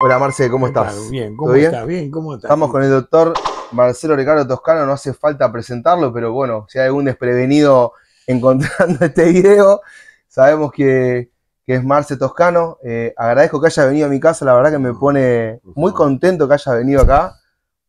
Hola Marce, ¿cómo estás? bien, ¿cómo estás? Estamos con el doctor Marcelo Ricardo Toscano, no hace falta presentarlo, pero bueno, si hay algún desprevenido encontrando este video, sabemos que, es Marce Toscano. Eh, agradezco que haya venido a mi casa, la verdad que me mm, pone muy contento que haya venido acá,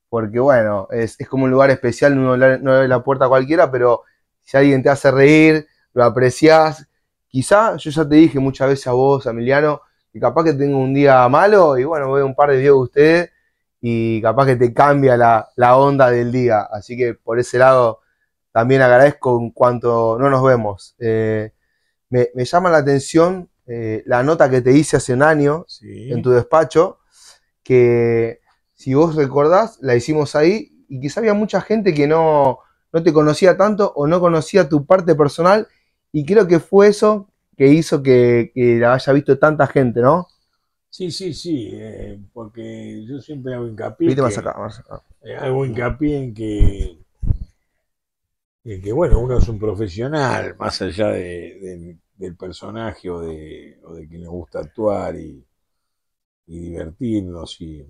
porque bueno, es, como un lugar especial, no, no abre la puerta a cualquiera, pero si alguien te hace reír, lo aprecias. Quizá, yo ya te dije muchas veces a vos, Emiliano, y capaz que tengo un día malo y bueno, veo un par de videos de ustedes y capaz que te cambia la, onda del día. Así que por ese lado también agradezco en cuanto no nos vemos. Eh, me, llama la atención eh, la nota que te hice hace un año en tu despacho, que si vos recordás, la hicimos ahí y quizá había mucha gente que no, no te conocía tanto o no conocía tu parte personal y creo que fue eso que hizo que, la haya visto tanta gente, ¿no? Sí, sí, sí, eh, porque yo siempre hago hincapié. Viste más acá, más acá. Eh, hago hincapié en que, en que, bueno, uno es un profesional, más allá del personaje o de, o de que nos gusta actuar y, divertirnos y,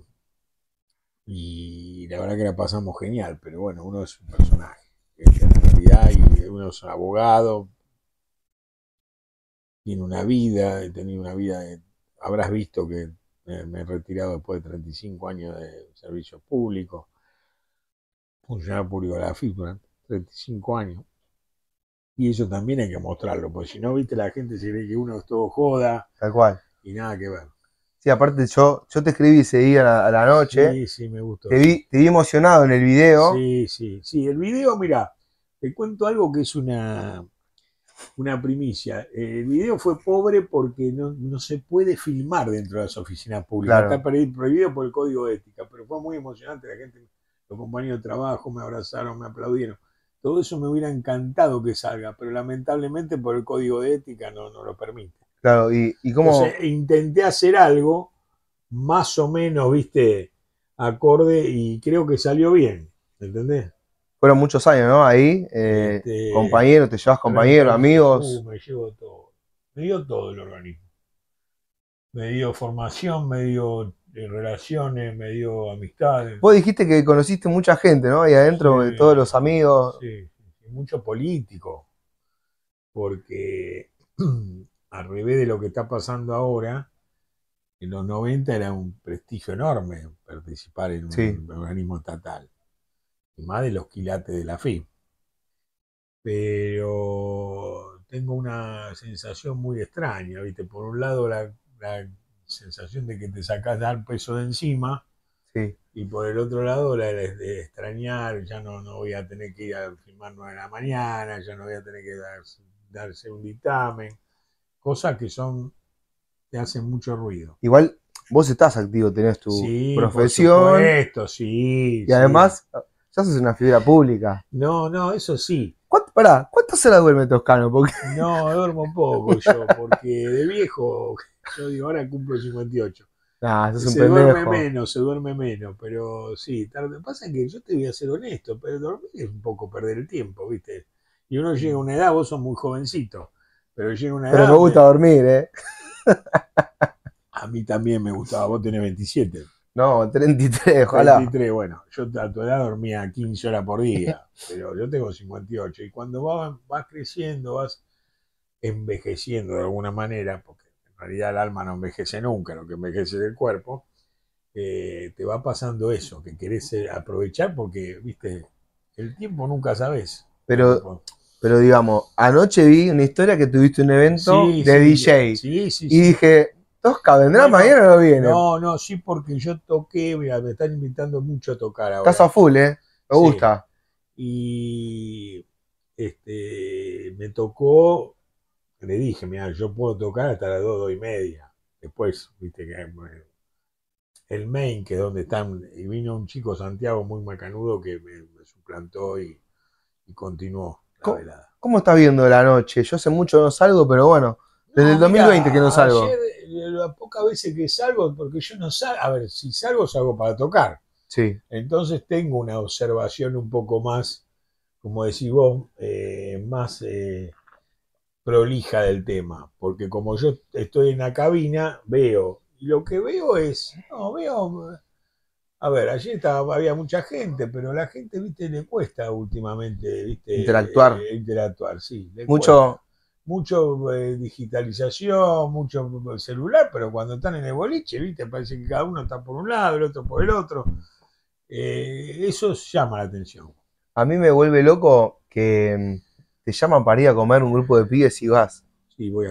y la verdad que la pasamos genial, pero bueno, uno es un personaje, en realidad y uno es un abogado, tiene una vida, he tenido una vida, habrás visto que eh, me he retirado después de 35 años de servicio público, funcionario pues público de la figura 35 años. Y eso también hay que mostrarlo, porque si no, viste, la gente se ve que uno es todo joda. Tal cual. Y nada que ver. Sí, aparte yo, yo te escribí ese día a la, noche. Sí, sí, me gustó. Te vi, te vi emocionado en el video. Sí, sí, sí. El video, mira, te cuento algo que es una, una primicia. Eh, el video fue pobre porque no, se puede filmar dentro de las oficinas públicas. Está prohibido por el código de ética, pero fue muy emocionante. La gente, los compañeros de trabajo me abrazaron, me aplaudieron. Todo eso me hubiera encantado que salga, pero lamentablemente por el código de ética no, no lo permite. Claro, y, cómo... E intenté hacer algo más o menos, viste, acorde y creo que salió bien, ¿entendés? fueron muchos años, ¿no? Ahí, eh, este, compañero, te llevas compañero, amigos. Uh, me llevo todo. Me dio todo el organismo. Me dio formación, me dio eh, relaciones, me dio amistades. Vos dijiste que conociste mucha gente, ¿no? Ahí adentro, de todos los amigos. Sí, mucho político. Porque al revés de lo que está pasando ahora, en los 90 era un prestigio enorme participar en un organismo estatal más de los quilates de la FIM, Pero tengo una sensación muy extraña, ¿viste? Por un lado, la, sensación de que te sacás dar peso de encima. Y por el otro lado, la de, extrañar, ya no, no voy a tener que ir a firmar 9 de la mañana, ya no voy a tener que darse un dictamen, cosas que son, te hacen mucho ruido. Igual vos estás activo, tenés tu profesión. esto sí. Y además ya sos una figura pública. No, no, eso sí. ¿Cuánto, pará, ¿cuántas se duerme Toscano? Porque... No, duermo poco yo, porque de viejo, yo digo, ahora cumplo 58. Ah, sos se duerme menos, se duerme menos, pero sí, tarde. Pasa que yo te voy a ser honesto, pero dormir es un poco perder el tiempo, ¿viste? Y uno llega a una edad, vos sos muy jovencito, pero llega a una edad. Pero me gusta dormir, ¿eh? a mí también me gustaba, vos tenés 27. No, 33, ojalá. 33, bueno, yo a tu edad dormía 15 horas por día, pero yo tengo 58. Y cuando vas, creciendo, vas envejeciendo de alguna manera, porque en realidad el alma no envejece nunca, lo que envejece es el cuerpo, eh, te va pasando eso, que querés eh, aprovechar porque, viste, el tiempo nunca sabes. Pero, pero digamos, anoche vi una historia que tuviste un evento de DJ. y dije, Tosca, ¿vendrá mañana o no viene? No, no, sí, porque yo toqué, mira, me están invitando mucho a tocar ahora. Estás a full, ¿eh? Me gusta. Y este, me tocó, le dije, mira, yo puedo tocar hasta las dos, dos y media. Después, viste que el main, que es donde están, y vino un chico Santiago muy macanudo que me, suplantó y, continuó la ¿Cómo, ¿Cómo estás viendo la noche? Yo hace mucho no salgo, pero bueno. Desde el 2020 que no salgo. Ayer, eh, las pocas veces que salgo, porque yo no salgo, a ver, si salgo, salgo para tocar. Sí. Entonces tengo una observación un poco más, como decís vos, eh, más eh, prolija del tema, porque como yo estoy en la cabina, veo, y lo que veo es, no, veo, a ver, ayer había mucha gente, pero la gente, viste, le cuesta últimamente, viste, interactuar. interactuar, sí. Mucho, mucho eh, digitalización, mucho eh, celular, pero cuando están en el boliche, viste, parece que cada uno está por un lado, el otro por el otro. Eh, eso llama la atención. A mí me vuelve loco que mm, te llaman para ir a comer un grupo de pibes y vas.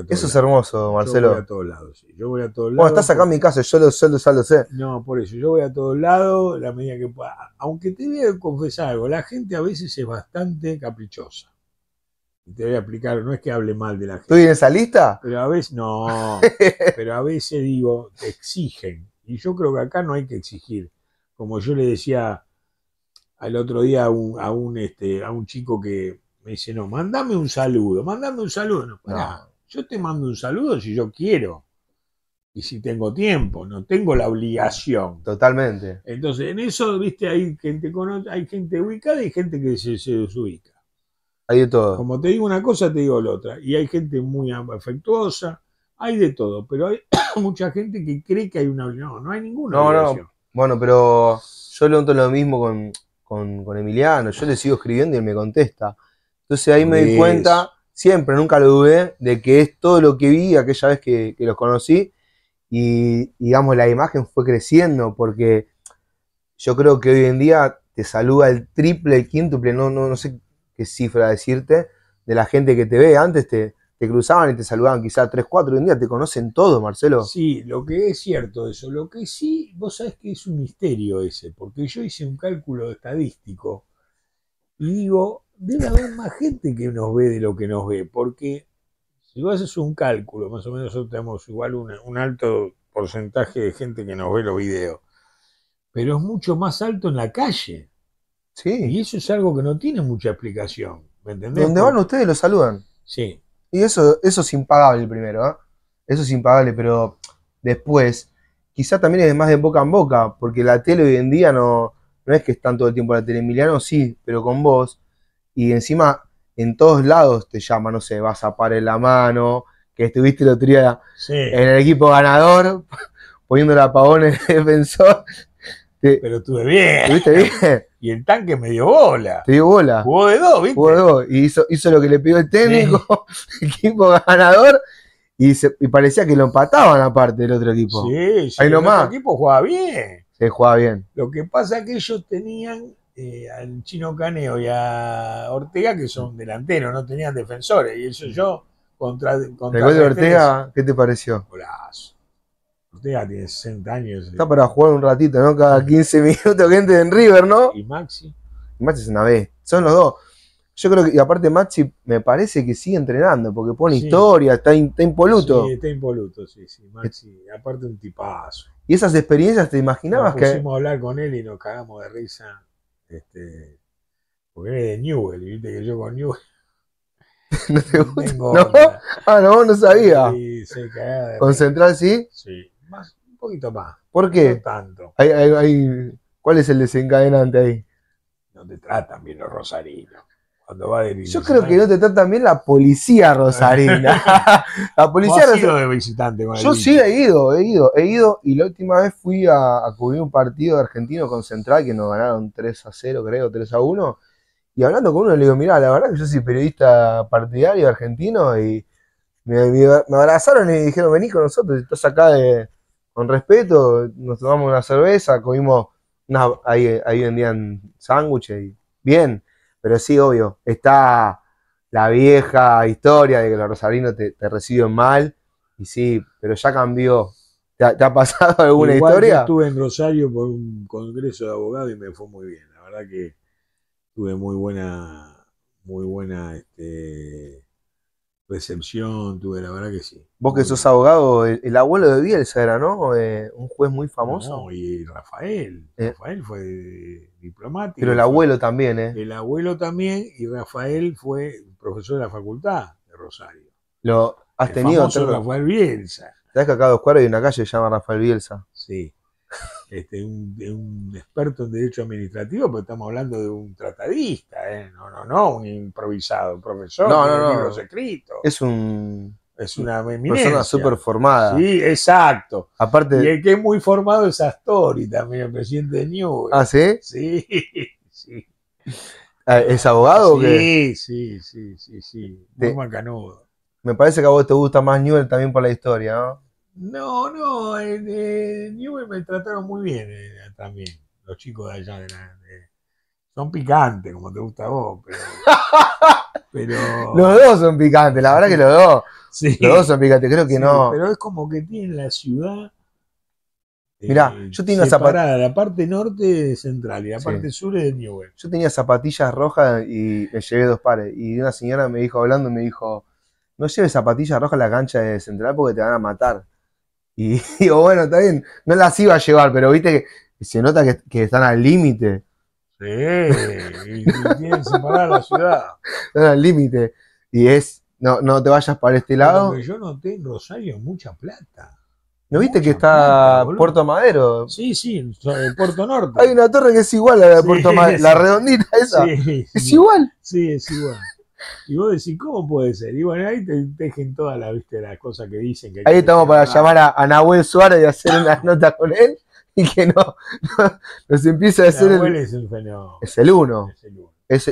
Eso es hermoso, Marcelo. Yo voy a todos lados, estás acá en mi casa, yo lo, yo, lo, yo sé. No, por eso, yo voy a todos lados, la medida que pueda. Aunque te voy a confesar algo, la gente a veces es bastante caprichosa te voy a explicar, no es que hable mal de la gente. ¿Estoy en esa lista? Pero a veces, no, pero a veces digo, te exigen. Y yo creo que acá no hay que exigir. Como yo le decía al otro día a un, a un este, chico que me dice, no, mandame un saludo, mandame un saludo. No, pará, yo te mando un saludo si yo quiero. Y si tengo tiempo, no tengo la obligación. Totalmente. Entonces, en eso, viste, hay gente, hay gente ubicada y gente que se, se desubica. Hay de todo. Como te digo una cosa, te digo la otra. Y hay gente muy afectuosa, hay de todo, pero hay mucha gente que cree que hay una No, no hay ninguna Bueno, pero yo le conto lo mismo con, Emiliano, yo le sigo escribiendo y él me contesta. Entonces ahí me di cuenta, siempre, nunca lo dudé, de que es todo lo que vi aquella vez que, que los conocí y digamos la imagen fue creciendo porque yo creo que hoy en día te saluda el triple, el quíntuple, no, no, no sé qué cifra decirte, de la gente que te ve. Antes te, cruzaban y te saludaban quizá 3, 4, hoy en día te conocen todos, Marcelo. Sí, lo que es cierto eso, lo que sí, vos sabés que es un misterio ese, porque yo hice un cálculo estadístico y digo, debe haber más gente que nos ve de lo que nos ve, porque si vos haces un cálculo, más o menos nosotros tenemos igual un, un alto porcentaje de gente que nos ve los videos, pero es mucho más alto en la calle. Y eso es algo que no tiene mucha explicación. ¿Me entendés? Donde van ustedes lo saludan. Sí. Y eso, eso es impagable primero, ¿eh? Eso es impagable, pero después, quizá también es más de boca en boca, porque la tele hoy en día no, no es que están todo el tiempo en la tele. Emiliano sí, pero con vos. Y encima, en todos lados te llama, no sé, vas a par en la mano, que estuviste el otro día en el equipo ganador, poniendo la apagón en el defensor pero estuve bien. bien. Y el tanque me dio bola. Te dio bola. Jugó de dos, ¿viste? Jugó de dos. Y hizo, lo que le pidió el técnico, equipo ganador. Y, se, parecía que lo empataban aparte del otro equipo. Sí, sí. El otro equipo jugaba bien. Se jugaba bien. Lo que pasa es que ellos tenían eh, al Chino Caneo y a Ortega, que son delanteros, no tenían defensores. Y eso yo contra. contra Ortega, ¿qué te pareció? Golazo tiene 60 años. Eh. Está para jugar un ratito, ¿no? Cada 15 minutos que entre en River, ¿no? Y Maxi. Maxi es una vez. Son los dos. Yo creo que, y aparte Maxi me parece que sigue entrenando, porque pone historia, está, está, impoluto. Sí, está impoluto, sí, sí. Maxi, aparte un tipazo. ¿Y esas experiencias te imaginabas nos que...? Pusimos hablar con él y nos cagamos de risa. Este, porque es de Newell, viste que yo con Newell... ¿No te gusta? ¿No? Ah, no, no sabía. Sí, se cagaba de ¿Con Central sí? Sí un poquito más. ¿Por qué? tanto. ¿Cuál es el desencadenante ahí? No te tratan bien los rosarinos. Cuando va de Yo creo que no te tratan bien la policía rosarina. la policía has ido de visitante, Yo sí he ido, he ido, he ido. Y la última vez fui a, cubrir un partido de argentino con Central que nos ganaron 3 a 0, creo, 3 a 1. Y hablando con uno le digo, mirá, la verdad que yo soy periodista partidario argentino y me, abrazaron y dijeron, vení con nosotros, estás acá de con respeto, nos tomamos una cerveza, comimos ahí, vendían sándwiches, bien, pero sí, obvio, está la vieja historia de que los rosarinos te, te reciben mal, y sí, pero ya cambió. ¿Te ha, pasado alguna historia? Yo estuve en Rosario por un congreso de abogados y me fue muy bien, la verdad que tuve muy buena, muy buena este, recepción, tuve, la verdad que sí. Vos que sos abogado, el, abuelo de Bielsa era, ¿no? Eh, un juez muy famoso. No, y Rafael. Eh. Rafael fue diplomático. Pero el abuelo también, ¿eh? El abuelo también, y Rafael fue profesor de la facultad de Rosario. Lo has el tenido. Famoso Rafael Bielsa. ¿Sabes que acá de cuadros hay una calle que se llama Rafael Bielsa? Sí este, un, un, experto en derecho administrativo, pero estamos hablando de un tratadista, ¿eh? no, no, no, un improvisado, profesor, no, no, libros escritos. Es un es una persona súper formada. Sí, exacto. Aparte, y el que es muy formado es Astori también, presidente de New. ¿Ah, sí? Sí, sí. Ah, ¿Es abogado sí, o qué? Sí, sí, sí, sí, Muy Me parece que a vos te gusta más Newell también por la historia, ¿no? No, no, en, Newell me trataron muy bien eh, también, los chicos de allá. De la, Son picantes, como te gusta a vos, pero... Los dos son picantes, la verdad que los dos. Los dos son picantes, creo que no. Pero es como que tiene la ciudad. Mirá, eh, yo tenía zapatillas. La parte norte central y la parte sur es de Newell. Yo tenía zapatillas rojas y me llevé dos pares. Y una señora me dijo, hablando, me dijo: No lleves zapatillas rojas a la cancha de central porque te van a matar. Y digo, bueno, está bien, no las iba a llevar, pero viste que se nota que, están al límite. Sí, y tienen separada la ciudad. Están al límite. Y es, no, te vayas para este lado. yo noté en Rosario mucha plata. ¿No viste que está Puerto Madero? Sí, sí, Puerto Norte. Hay una torre que es igual a la de Puerto Madero, la redondita esa. es igual. Sí, es igual. Y vos decís, ¿cómo puede ser? Y bueno, ahí te dejen todas las cosas que dicen. Que ahí estamos para llamar a, Nahuel Suárez y hacer unas notas con él y que no, nos empieza a hacer. es un fenómeno. Es el uno.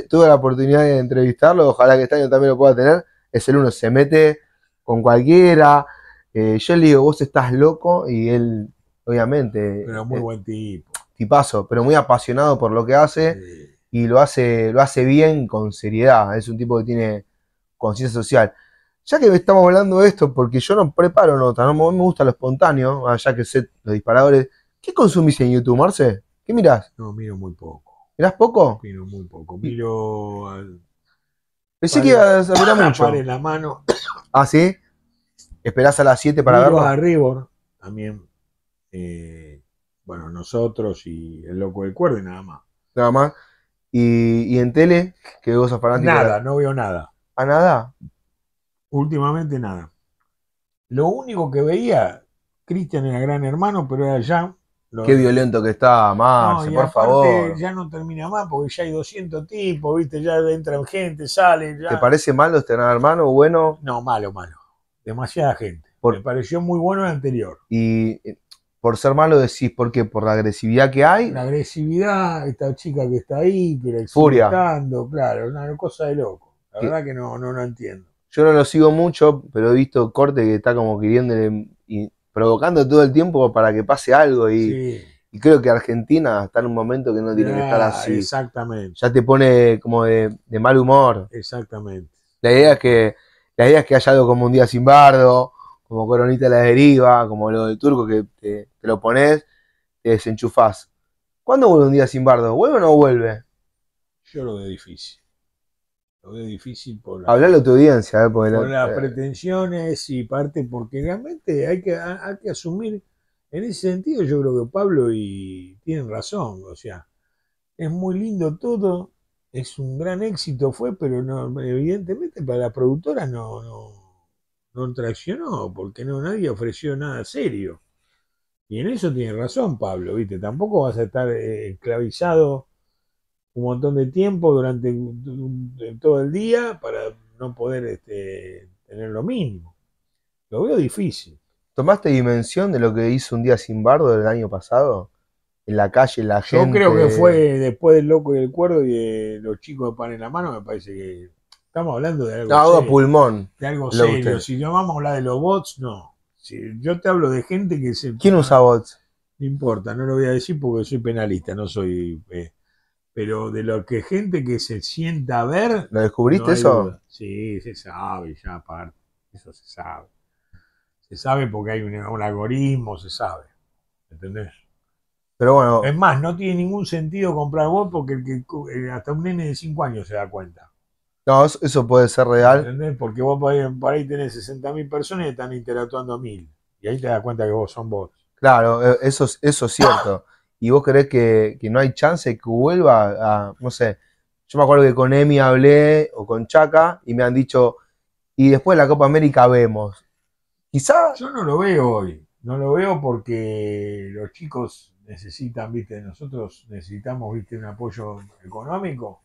tuve la oportunidad de entrevistarlo, ojalá que este año también lo pueda tener. Es el uno, se mete con cualquiera. Eh, yo le digo, vos estás loco y él, obviamente. Pero muy eh, buen tipo. Tipazo, pero muy apasionado por lo que hace. Sí y lo hace, lo hace bien con seriedad. Es un tipo que tiene conciencia social. Ya que estamos hablando de esto, porque yo no preparo notas, no me gusta lo espontáneo, ah, ya que sé los disparadores. ¿Qué consumís en YouTube, Marce? ¿Qué mirás? No, miro muy poco. ¿Mirás poco? Miro muy poco. Miro. Al... Pensé que ibas a mirar mucho. la mano. ¿Ah, sí? ¿Esperás a las 7 para verlo? a Ribor también. Eh, bueno, nosotros y el loco del cuerno, nada más. Nada más. ¿Y, en tele? ¿Qué para para Nada, no veo nada. ¿A nada? Últimamente nada. Lo único que veía, Cristian era gran hermano, pero era ya. Qué violento que está, Max, por favor. Ya no termina más porque ya hay 200 tipos, ¿viste? Ya entran gente, salen. Ya... ¿Te parece malo este gran hermano? o ¿Bueno? No, malo, malo. Demasiada gente. Me pareció muy bueno el anterior. Y por ser malo decís, porque ¿Por la agresividad que hay? La agresividad, esta chica que está ahí, que la insultando, claro, una cosa de loco. La verdad que no, no, entiendo. Yo no lo sigo mucho, pero he visto corte que está como queriendo y provocando todo el tiempo para que pase algo y, creo que Argentina está en un momento que no tiene que estar ah, así. Exactamente. Ya te pone como de, mal humor. Exactamente. La idea es que la idea es que haya algo como un día sin bardo, como Coronita la deriva, como lo de turco que te, lo pones, te desenchufás. ¿Cuándo vuelve un día sin bardo? ¿Vuelve o no vuelve? Yo lo veo difícil. Lo veo difícil por la, a tu audiencia. Eh, por, las eh, pretensiones y parte, porque realmente hay que, hay que asumir. En ese sentido, yo creo que Pablo y tienen razón. O sea, es muy lindo todo, es un gran éxito, fue, pero no, evidentemente para la productora no no traccionó, porque no nadie ofreció nada serio. Y en eso tiene razón Pablo, ¿viste? Tampoco vas a estar eh, esclavizado un montón de tiempo durante todo el día para no poder este, tener lo mínimo. Lo veo difícil. ¿Tomaste dimensión de lo que hizo un día sin bardo del año pasado? En la calle, la gente. Yo creo que fue después del Loco y el Cuerdo y de eh, los chicos de Pan en la Mano, me parece que Estamos hablando de algo. pulmón. De algo serio. Si no vamos a hablar de los bots, no. Si yo te hablo de gente que se. ¿Quién usa bots? No importa, no lo voy a decir porque soy penalista, no soy. Eh, pero de lo que gente que se sienta a ver. ¿Lo descubriste eso? Sí, se sabe ya, aparte. Eso se sabe. Se sabe porque hay un, algoritmo, se sabe. ¿Entendés? Pero bueno. Es más, no tiene ningún sentido comprar bots porque hasta un nene de 5 años se da cuenta. No, eso, puede ser real. Porque vos por ahí tenés 60.000 personas y están interactuando mil Y ahí te das cuenta que vos son vos. Claro, eh, eso, eso es cierto. ¿Y vos crees que, que no hay chance que vuelva a, no sé, yo me acuerdo que con Emi hablé o con Chaca y me han dicho, y después de la Copa América vemos. Quizás... Yo no lo veo hoy, no lo veo porque los chicos necesitan, viste, nosotros necesitamos, viste, un apoyo económico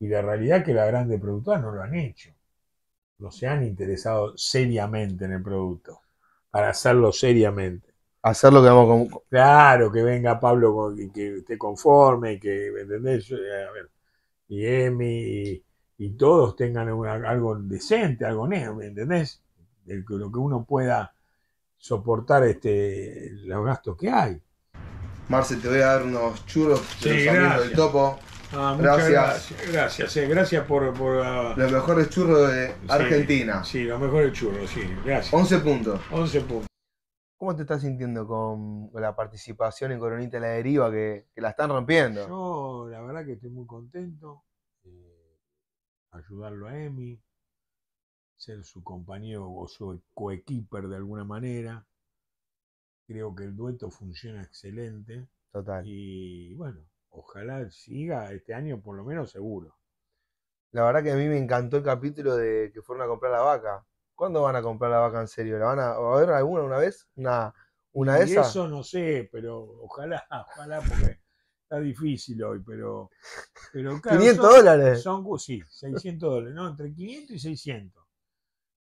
y la realidad es que las grandes productoras no lo han hecho. No se han interesado seriamente en el producto, para hacerlo seriamente. Hacer que vamos con... Claro, que venga Pablo y que esté conforme, que, ¿entendés? Eh, a y Emi, y, todos tengan algo decente, algo ¿me ¿entendés? lo que uno pueda soportar este, los gastos que hay. Marce, te voy a dar unos churros de los del topo. Ah, gracias. gracias. Gracias, eh, por. por ah, los mejores churros de Argentina. Sí, los mejores churros, sí, gracias. 11 puntos. 11 puntos. ¿Cómo te estás sintiendo con, la participación en Coronita La Deriva que, la están rompiendo? Yo, la verdad, que estoy muy contento. Eh, ayudarlo a Emi, ser su compañero o su coequiper de alguna manera. Creo que el dueto funciona excelente. Total. Y bueno, ojalá siga este año por lo menos seguro. La verdad que a mí me encantó el capítulo de que fueron a comprar la vaca. ¿Cuándo van a comprar la vaca en serio? ¿La van a, ver alguna una vez? ¿Una, una de esas? Eso no sé, pero ojalá, ojalá, porque está difícil hoy, pero... pero 500 dólares. sí, 600 dólares, no, entre 500 y 600.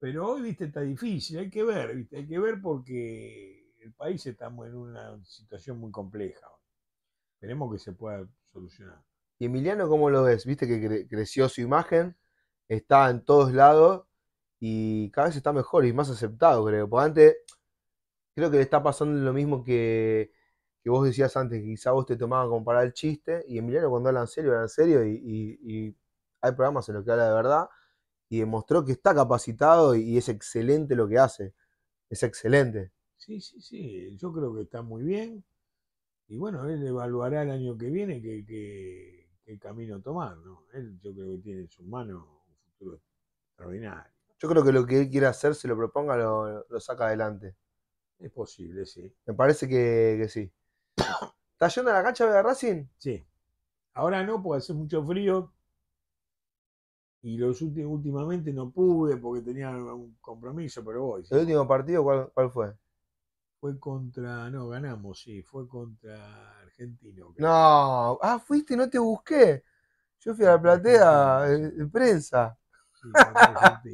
Pero hoy, viste, está difícil, hay que ver, viste, hay que ver porque el país está en una situación muy compleja. Esperemos que se pueda solucionar. ¿Y Emiliano cómo lo ves? Viste que creció su imagen, está en todos lados y cada vez está mejor y más aceptado, creo. Porque antes creo que le está pasando lo mismo que, vos decías antes, que quizá vos te tomabas como para el chiste y Emiliano cuando habla en serio, habla en serio y, hay programas en los que habla de verdad y demostró que está capacitado y es excelente lo que hace. Es excelente. Sí, sí, sí. Yo creo que está muy bien. Y bueno, él evaluará el año que viene qué, camino tomar, ¿no? Él yo creo que tiene en sus manos un futuro extraordinario. Yo creo que lo que él quiera hacer, se lo proponga, lo, saca adelante. Es posible, sí. Me parece que, sí. ¿Está yendo a la cancha de Racing? Sí. Ahora no, porque hace mucho frío. Y los últimamente no pude porque tenía un compromiso, pero voy. ¿El último partido cuál, cuál fue? Fue contra. No, ganamos, sí. Fue contra Argentino. No, ah, fuiste, no te busqué. Yo fui a la platea de, eh, prensa.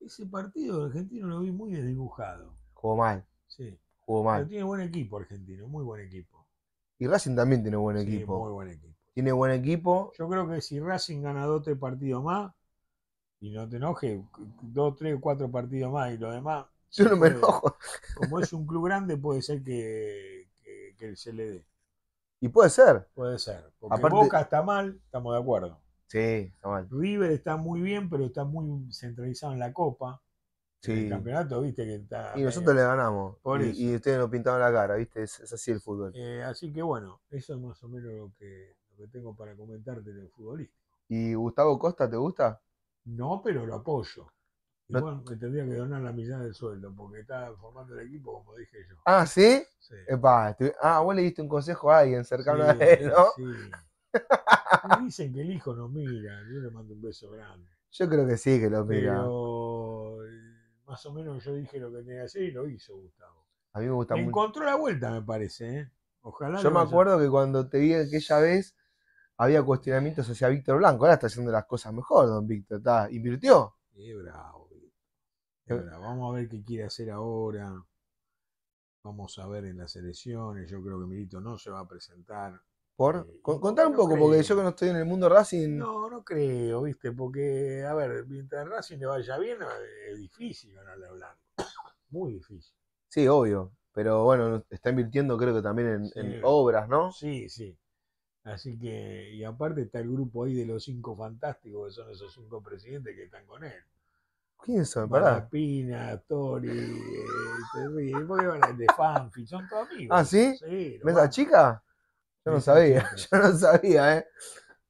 Ese partido argentino lo vi muy desdibujado. Jugó mal, Sí. jugó Pero tiene buen equipo argentino, muy buen equipo. Y Racing también tiene buen Sí, equipo. muy buen equipo. Tiene buen equipo. Yo creo que si Racing gana dos tres partidos más, y no te enojes, dos, tres, cuatro partidos más y lo demás, Yo no me enojo. Como es un club grande, puede ser que, se le dé. Y puede ser. Puede ser. Porque Boca está mal, estamos de acuerdo. Sí, está mal. River está muy bien, pero está muy centralizado en la Copa. Sí. En el campeonato, viste que está. Y nosotros le ganamos. Y, ustedes nos pintaron la cara, viste, es, así el fútbol. Eh, así que bueno, eso es más o menos lo que, lo que tengo para comentarte del futbolista. ¿Y Gustavo Costa te gusta? No, pero lo apoyo. Bueno, me tendría que donar la mitad del sueldo porque está formando el equipo, como dije yo. Ah, ¿sí? sí. ah, vos le diste un consejo a alguien cercano a él, ¿no? Sí. dicen que el hijo no mira, yo le mando un beso grande. Yo creo que sí que lo mira. Pero eh, más o menos yo dije lo que tenía que hacer y lo hizo Gustavo. A mí me gusta mucho. Encontró la vuelta, me parece, ¿eh? Ojalá. Yo me acuerdo que cuando te vi aquella vez había cuestionamientos hacia Víctor Blanco. Ahora está haciendo las cosas mejor, don Víctor. invirtió. Qué bravo. Eh, vamos a ver qué quiere hacer ahora. Vamos a ver en las elecciones. Yo creo que Milito no se va a presentar. ¿Por? Eh, contar un poco, porque yo que no estoy en el mundo Racing. No, no creo, ¿viste? Porque, a ver, mientras Racing le vaya bien, es difícil ganarle a Muy difícil. Sí, obvio. Pero bueno, está invirtiendo, creo que también en, en obras, ¿no? Sí, sí. Así que, y aparte está el grupo ahí de los cinco fantásticos, que son esos cinco presidentes que están con él. ¿Quién son? Pará. Pina, Tori, eh, eh de Fanfi, son todos amigos. ¿Ah, sí? ¿Ves chica? Yo no sabía, yo no sabía, ¿eh?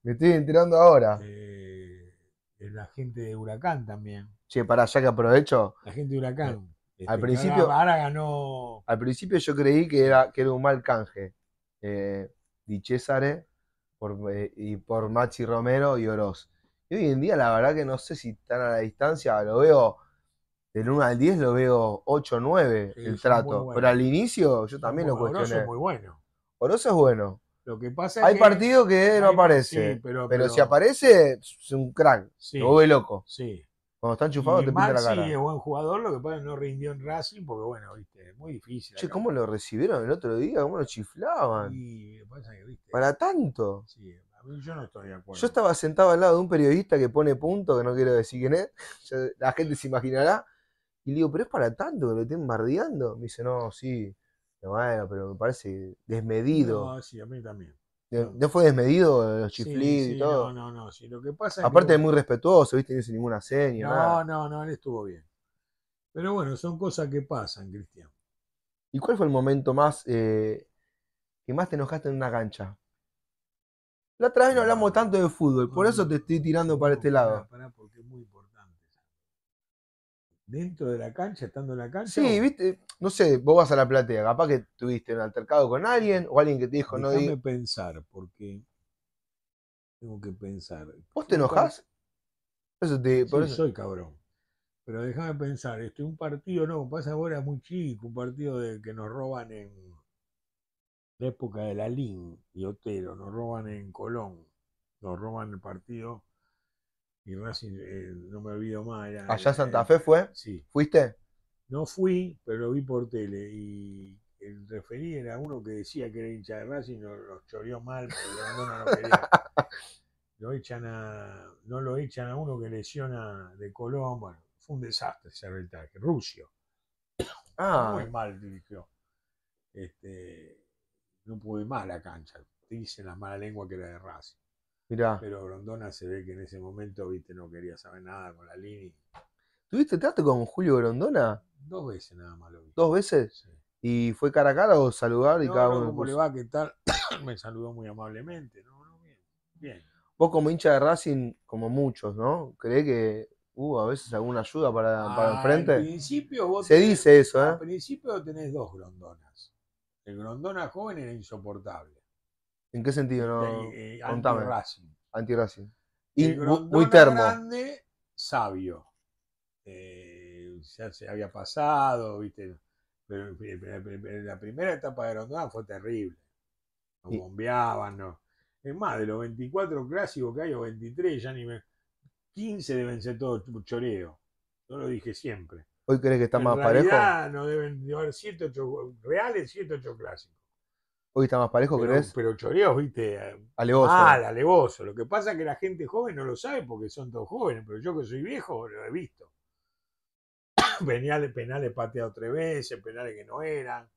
Me estoy enterando ahora. Eh, la gente de Huracán también. Che, para ya que aprovecho. La gente de Huracán. Este, al principio. Ahora, ganó. Al principio yo creí que era, que era un mal canje. Eh, Di por, eh, y por Machi Romero y Oroz hoy en día la verdad que no sé si están a la distancia, lo veo del 1 al 10, lo veo 8 o 9 el trato. Pero al inicio yo también lo cuestioné. Oroso es muy bueno. es bueno. Lo que pasa hay que partido que no aparece, pero, si aparece es un crack, lo ve loco. Sí. Cuando está enchufado te pinta la cara. Sí, es buen jugador, lo que pasa es que no rindió en Racing porque bueno, viste, es muy difícil. Che, ¿cómo lo recibieron el otro día? ¿Cómo lo chiflaban? Sí, que, ¿viste? Para tanto. Sí, yo no estoy de acuerdo. Yo estaba sentado al lado de un periodista que pone punto, que no quiero decir quién es, la gente se imaginará, y le digo, pero es para tanto que lo estén bardeando. Me dice, no, sí, bueno, pero me parece desmedido. No, sí, a mí también. ¿No, fue desmedido los chiflis y todo? No, no, no, Aparte es muy respetuoso, ¿viste? No hizo ninguna seña. No, no, no, él estuvo bien. Pero bueno, son cosas que pasan, Cristian. ¿Y cuál fue el momento más eh, que más te enojaste en una cancha? La otra vez no hablamos tanto de fútbol, por eso te estoy tirando para este lado. para porque es muy importante. Dentro de la cancha, estando en la cancha. Sí, viste, no sé, vos vas a la platea, capaz que tuviste un altercado con alguien o alguien que te dijo no. Déjame pensar, porque tengo que pensar. ¿Vos te enojas? Eso te, por eso. soy cabrón. Pero déjame pensar, este, un partido no, pasa ahora muy chico, un partido de que nos roban en época de la Lin y Otero, nos roban en Colón, nos roban el partido y Racing, eh, no me olvido más. ¿Allá Santa Fe fue? Sí. ¿Fuiste? No fui, pero lo vi por tele y el referí era uno que decía que era hincha de Racing, nos lo choreó mal, pero no, no lo echan a, no lo echan a uno que lesiona de Colón, bueno, fue un desastre ese arbitraje, Rusio. Ah. Muy mal dirigió. Este, no pude más la cancha. Dicen las malas lenguas que era de Racing. Mirá. Pero Grondona se ve que en ese momento, viste, no quería saber nada con la línea. ¿Tuviste trato con Julio Grondona? Dos veces nada más lo vi. ¿Dos veces? Sí. ¿Y fue cara a cara o saludar y no, cada uno? ¿Cómo le va? ¿Qué tal? Me saludó muy amablemente. bien. Bien. Vos como hincha de Racing, como muchos, ¿no? ¿Cree que hubo a veces alguna ayuda para, ah, Al principio vos Se dice eso, ¿eh? Al principio tenés dos Grondonas. El Grondona joven era insoportable. ¿En qué sentido? No? Eh, anti y muy termo. grande, sabio. Eh, ya se había pasado, ¿viste? Pero, eh, la primera etapa de Grondona fue terrible. Nos bombeaban, no. Es más, de los 24 clásicos que hay, o 23, ya ni me... 15 deben ser todos choreo. Yo lo dije siempre. ¿Hoy crees que está más parejo? No deben llevar 108 reales, 108 clásicos. Hoy está más parejo, ¿crees? Pero choreos, viste. Eh, alevoso. Mal, alevoso. Lo que pasa es que la gente joven no lo sabe porque son todos jóvenes, pero yo que soy viejo lo he visto. Penales, penales pateados tres veces, penales que no eran,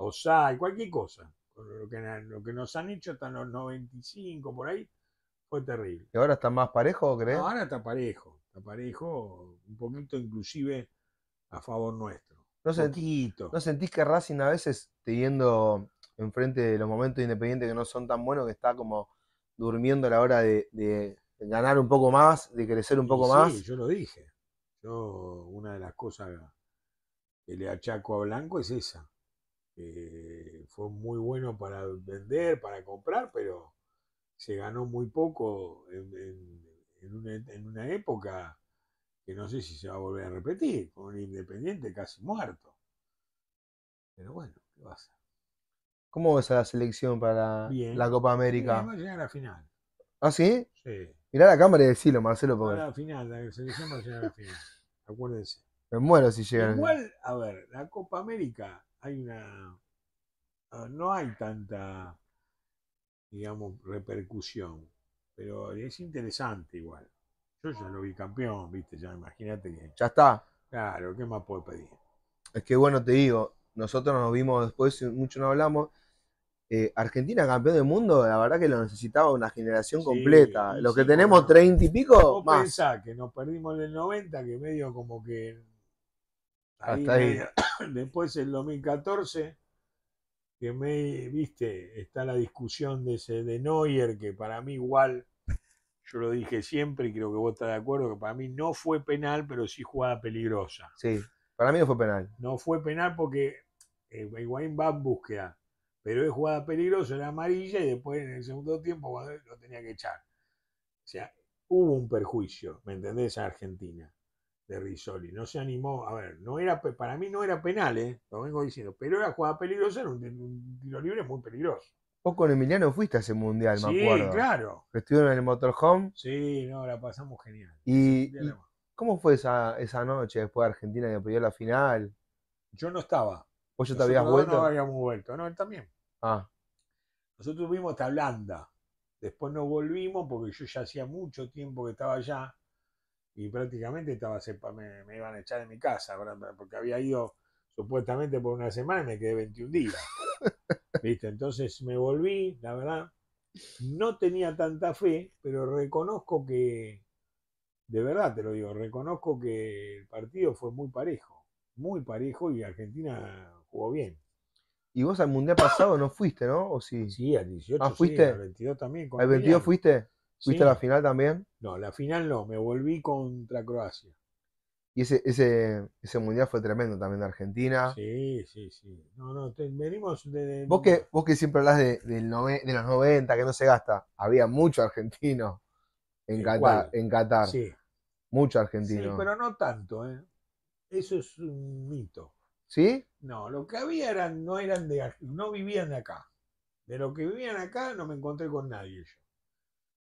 y cualquier cosa. Lo que, nos han hecho hasta los 95, por ahí, fue terrible. ¿Y ahora está más parejo, crees? ahora está parejo. Está parejo, un poquito inclusive a favor nuestro. ¿No, sentís, que Racing a veces, teniendo enfrente de los momentos independientes que no son tan buenos, que está como durmiendo a la hora de, ganar un poco más, de crecer un poco más? Sí, yo lo dije. Yo, una de las cosas que le achaco a Blanco es esa. fue muy bueno para vender, para comprar, pero se ganó muy poco en, una, en una época que no sé si se va a volver a repetir, con un Independiente casi muerto. Pero bueno, ¿qué pasa? ¿Cómo ves a la selección para la Copa América? va a llegar a la final. ¿Ah, sí? Sí. Mirá la cámara y decilo, Marcelo. la final, la selección va a llegar a la final. Acuérdense. Me muero si llegan. Igual, a ver, la Copa América hay una. No hay tanta, digamos, repercusión. Pero es interesante igual. Yo ya lo vi campeón, viste, ya imagínate que. Ya está. Claro, ¿qué más puedo pedir? Es que bueno, te digo, nosotros nos vimos después, mucho no hablamos. Eh, Argentina campeón del mundo, la verdad que lo necesitaba una generación completa. Los que tenemos treinta y pico, más. pensás que nos perdimos en el 90, que medio como que. Hasta ahí. Después el 2014, que me, viste, está la discusión de ese de Neuer, que para mí igual yo lo dije siempre y creo que vos estás de acuerdo, que para mí no fue penal, pero sí jugada peligrosa. Sí, para mí no fue penal. No fue penal porque eh, Higuaín va en búsqueda, pero es jugada peligrosa, era amarilla y después en el segundo tiempo lo tenía que echar. O sea, hubo un perjuicio, ¿me entendés? A Argentina de Rizzoli. No se animó, a ver, no era, para mí no era penal, ¿eh? lo vengo diciendo, pero era jugada peligrosa, era un tiro libre muy peligroso. Vos con Emiliano fuiste a ese mundial, me acuerdo. Sí, claro. estuvieron en el motorhome. Sí, no, la pasamos genial. ¿Y, cómo fue esa, esa noche después de Argentina que pidió la final? Yo no estaba. ¿Vos ya te habías vuelto? No habíamos vuelto, no, él también. Ah. Nosotros fuimos hasta Blanda. Después no volvimos porque yo ya hacía mucho tiempo que estaba allá y prácticamente estaba me, me iban a echar de mi casa porque había ido supuestamente por una semana me quedé 21 días. ¿Viste? Entonces me volví, la verdad, no tenía tanta fe, pero reconozco que, de verdad te lo digo, reconozco que el partido fue muy parejo, muy parejo y Argentina jugó bien. Y vos al mundial pasado no fuiste, ¿no? ¿O sí? Sí, al 18 ah, fuiste. 22 también. ¿Al 22 fuiste? ¿Fuiste a la final también? No, la final no, me volví contra Croacia. Y ese, ese, ese mundial fue tremendo también de Argentina. Sí, sí, sí. No, no, venimos de, Vos que, siempre hablas de, los 90, que no se gasta. Había mucho argentino en, Qatar, en Qatar. Sí. Mucho argentino. Sí, pero no tanto, ¿eh? Eso es un mito. ¿Sí? No, lo que había eran, no eran de no vivían de acá. De lo que vivían acá no me encontré con nadie yo.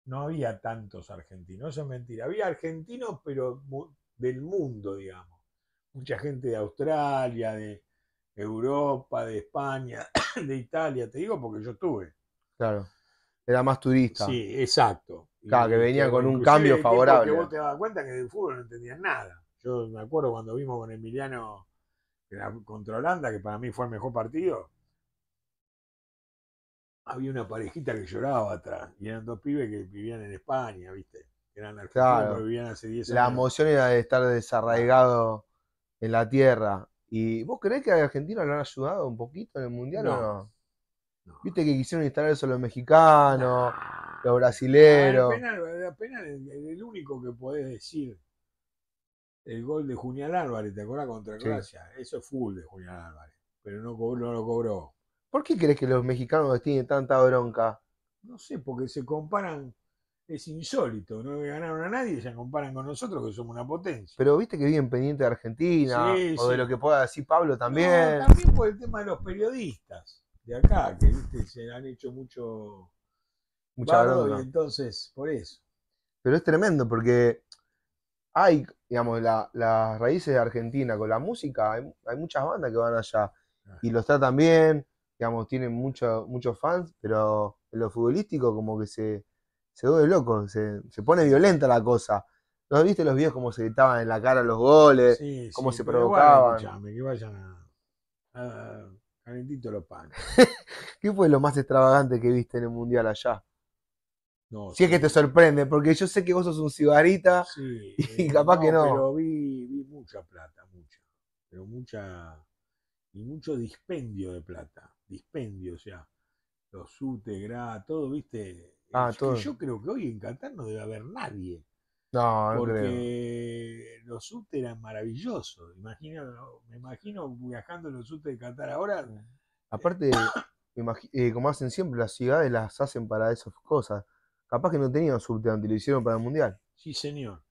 No había tantos argentinos, eso es mentira. Había argentinos, pero del mundo, digamos. Mucha gente de Australia, de Europa, de España, de Italia, te digo porque yo estuve. Claro. Era más turista. Sí, exacto. que venía con un cambio favorable. Que vos te dabas cuenta que del fútbol no entendías nada. Yo me acuerdo cuando vimos con Emiliano contra Holanda, que para mí fue el mejor partido. Había una parejita que lloraba atrás y eran dos pibes que vivían en España, ¿viste? claro. La emoción era de estar desarraigado en la tierra. ¿Y vos creés que a Argentina lo han ayudado un poquito en el mundial no. Viste que quisieron instalar eso los mexicanos, los los brasileros. Apenas el, el, único que podés decir. El gol de Junial Álvarez, ¿te acuerdas? Contra Gracia Eso es full de Junial Álvarez. Pero no, lo cobró. ¿Por qué crees que los mexicanos tienen tanta bronca? No sé, porque se comparan es insólito, no ganaron a nadie, se comparan con nosotros que somos una potencia. Pero viste que bien pendiente de Argentina, o de lo que pueda decir Pablo también. también por el tema de los periodistas de acá, que ¿viste? se han hecho mucho mucha entonces, por eso. Pero es tremendo, porque hay, digamos, las raíces de Argentina con la música, hay, muchas bandas que van allá ah. y lo está también, digamos, tienen muchos fans, pero en lo futbolístico como que se se duele loco, se, se, pone violenta la cosa. ¿No viste los videos cómo se gritaban en la cara los goles? Sí, cómo se provocaban. que vayan a, a calentito los panes. ¿Qué fue lo más extravagante que viste en el mundial allá? No, si es que te sorprende, porque yo sé que vos sos un cigarita y eh, capaz que no. Pero vi, vi mucha plata, mucha. Pero mucha. Y mucho dispendio de plata. Dispendio, o sea, los UTEGRA, todo, viste. Ah, yo creo que hoy en Qatar no debe haber nadie. No, no porque los UTE eran maravillosos. Imagino, me imagino viajando en los UTE de Qatar ahora. Aparte, eh, como hacen siempre, las ciudades las hacen para esas cosas. Capaz que no tenían UTE antes, lo hicieron para el Mundial. Sí, señor.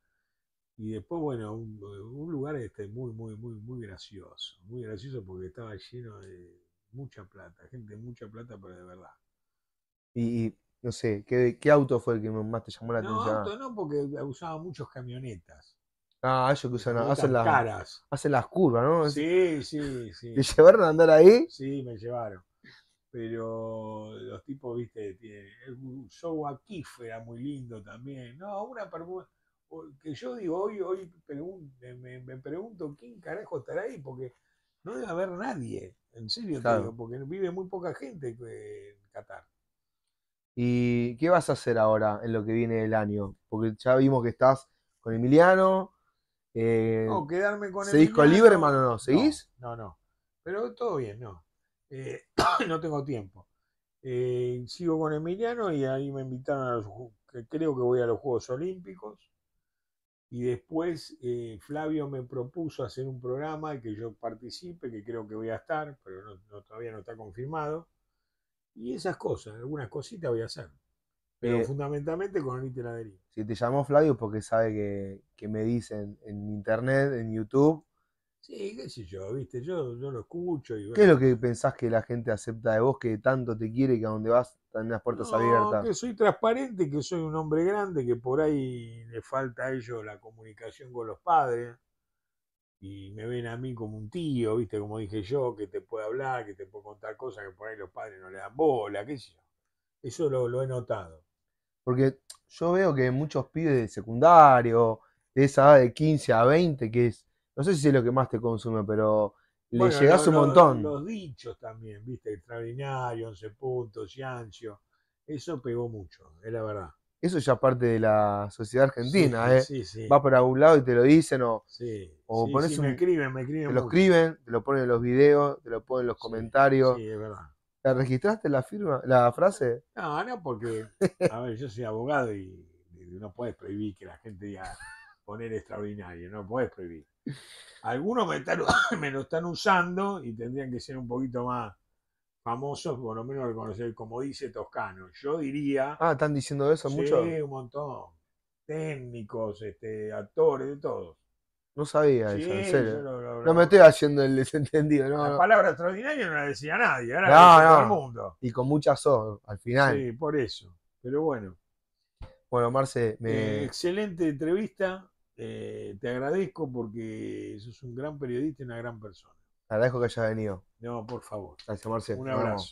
Y después, bueno, un, lugar este muy, muy, muy, muy gracioso. Muy gracioso porque estaba lleno de mucha plata, gente mucha plata, pero de verdad. y no sé, ¿qué, qué auto fue el que más te llamó la atención? No, no, porque eh, usaba muchos camionetas. Ah, ellos que usan, hacen las, hacen las curvas, ¿no? Sí, sí, sí. ¿Te llevaron a andar ahí? Sí, me llevaron. Pero los tipos, viste, eh, Show aquí era muy lindo también. No, una permuta que yo digo, hoy, hoy me, pregunto quién carajo estará ahí, porque no debe haber nadie, en serio, te digo, porque vive muy poca gente eh, en Qatar. ¿Y qué vas a hacer ahora en lo que viene del año? Porque ya vimos que estás con Emiliano. Eh, no, quedarme con ¿Seguís Emiliano, con Lieberman o no? ¿Seguís? No, no, Pero todo bien, no. Eh, no tengo tiempo. Eh, sigo con Emiliano y ahí me invitaron a los creo que voy a los Juegos Olímpicos. Y después Flavio me propuso hacer un programa que yo participe, que creo que voy a estar, pero todavía no está confirmado. Y esas cosas, algunas cositas voy a hacer. Pero eh, fundamentalmente con la deriva. Si te llamó Flavio porque sabe que, me dicen en internet, en YouTube. Sí, qué sé yo, viste, yo, lo escucho. Y ¿Qué es lo que pensás que la gente acepta de vos que tanto te quiere y que a donde vas están las puertas abiertas? Que soy transparente, que soy un hombre grande, que por ahí le falta a ellos la comunicación con los padres y me ven a mí como un tío, ¿viste? Como dije yo, que te puede hablar, que te puede contar cosas que por ahí los padres no le dan bola, qué sé yo. Eso lo, he notado. Porque yo veo que muchos pibes de secundario, de esa edad de 15 a 20, que es, no sé si es lo que más te consume, pero le llegás un montón. Los, dichos también, ¿viste? Extraordinario, 11 puntos, ciancio. Eso pegó mucho, es la verdad eso ya parte de la sociedad argentina, ¿eh? Sí, sí. para algún lado y te lo dicen, o, o pones un. Me escriben, me escriben Te lo escriben, te lo ponen en los videos, te lo ponen en los comentarios. Sí, es verdad. registraste la firma, la frase? No, no, porque, a ver, yo soy abogado y, no puedes prohibir que la gente diga poner extraordinario, no puedes prohibir. Algunos me, me lo están usando y tendrían que ser un poquito más famosos, por lo menos reconocer, como dice Toscano. Yo diría. Ah, están diciendo eso mucho. Sí, un montón. Técnicos, este, actores, de todos. No sabía eso, en serio. no me estoy haciendo el desentendido, ¿no? La palabra extraordinaria no la decía nadie, ahora todo el mundo. Y con mucha sos, al final. Sí, por eso. Pero bueno. Bueno, Marce, me... Eh, excelente entrevista. Eh, te agradezco porque sos un gran periodista y una gran persona. Agradezco que haya venido. No, por favor. Gracias, Marcelo. Un abrazo.